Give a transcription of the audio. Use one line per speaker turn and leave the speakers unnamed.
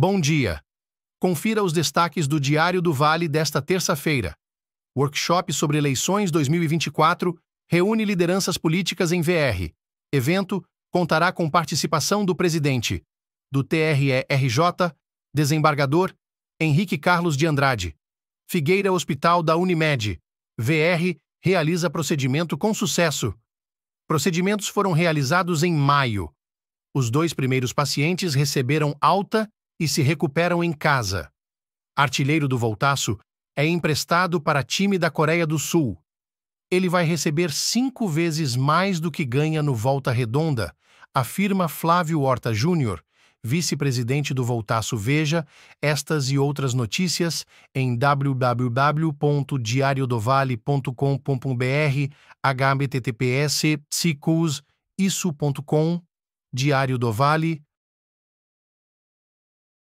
Bom dia! Confira os destaques do Diário do Vale desta terça-feira. Workshop sobre eleições 2024 reúne lideranças políticas em VR. Evento contará com participação do presidente do TRE-RJ, desembargador Henrique Carlos de Andrade. Figueira Hospital da Unimed. VR realiza procedimento com sucesso. Procedimentos foram realizados em maio. Os dois primeiros pacientes receberam alta e se recuperam em casa. Artilheiro do Voltaço é emprestado para time da Coreia do Sul. Ele vai receber cinco vezes mais do que ganha no Volta Redonda, afirma Flávio Horta Júnior, vice-presidente do Voltaço Veja, estas e outras notícias em www.diariodovale.com.br, https://icus.com, Diário do Vale,